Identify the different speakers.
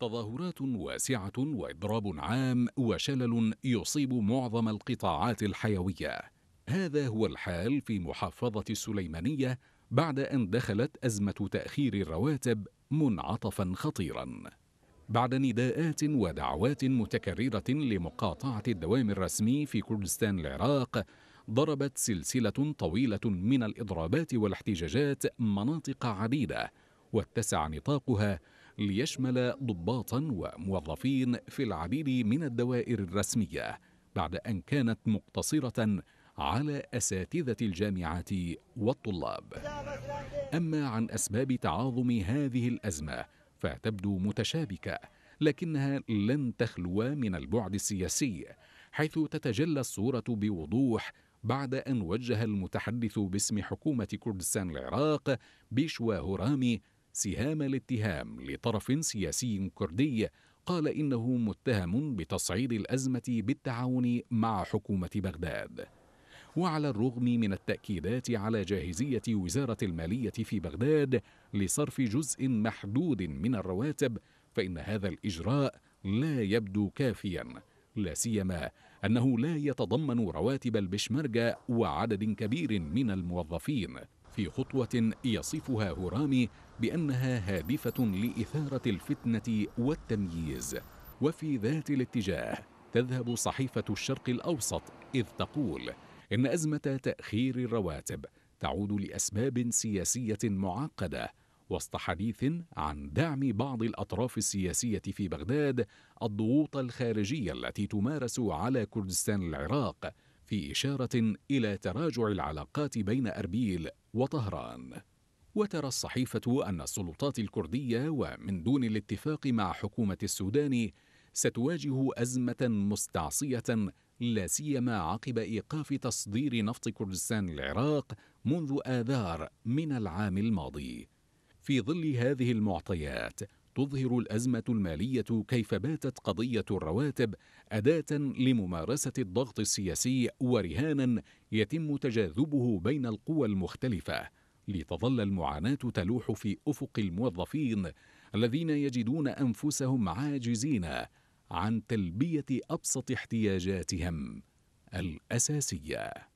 Speaker 1: تظاهرات واسعة وإضراب عام وشلل يصيب معظم القطاعات الحيوية. هذا هو الحال في محافظة السليمانية بعد أن دخلت أزمة تأخير الرواتب منعطفا خطيرا. بعد نداءات ودعوات متكررة لمقاطعة الدوام الرسمي في كردستان العراق، ضربت سلسلة طويلة من الإضرابات والاحتجاجات مناطق عديدة، واتسع نطاقها ليشمل ضباطا وموظفين في العديد من الدوائر الرسميه بعد ان كانت مقتصره على اساتذه الجامعات والطلاب اما عن اسباب تعاظم هذه الازمه فتبدو متشابكه لكنها لن تخلو من البعد السياسي حيث تتجلى الصوره بوضوح بعد ان وجه المتحدث باسم حكومه كردستان العراق بيشوا هورامي سهام الاتهام لطرف سياسي كردي قال انه متهم بتصعيد الازمه بالتعاون مع حكومه بغداد وعلى الرغم من التاكيدات على جاهزيه وزاره الماليه في بغداد لصرف جزء محدود من الرواتب فان هذا الاجراء لا يبدو كافيا لا سيما انه لا يتضمن رواتب البشمركه وعدد كبير من الموظفين في خطوة يصفها هرامي بأنها هادفة لإثارة الفتنة والتمييز وفي ذات الاتجاه تذهب صحيفة الشرق الأوسط إذ تقول إن أزمة تأخير الرواتب تعود لأسباب سياسية معقدة وسط حديث عن دعم بعض الأطراف السياسية في بغداد الضغوط الخارجية التي تمارس على كردستان العراق في إشارة إلى تراجع العلاقات بين أربيل وطهران وترى الصحيفة أن السلطات الكردية ومن دون الاتفاق مع حكومة السودان ستواجه أزمة مستعصية لا سيما عقب إيقاف تصدير نفط كردستان العراق منذ آذار من العام الماضي في ظل هذه المعطيات تظهر الازمه الماليه كيف باتت قضيه الرواتب اداه لممارسه الضغط السياسي ورهانا يتم تجاذبه بين القوى المختلفه لتظل المعاناه تلوح في افق الموظفين الذين يجدون انفسهم عاجزين عن تلبيه ابسط احتياجاتهم الاساسيه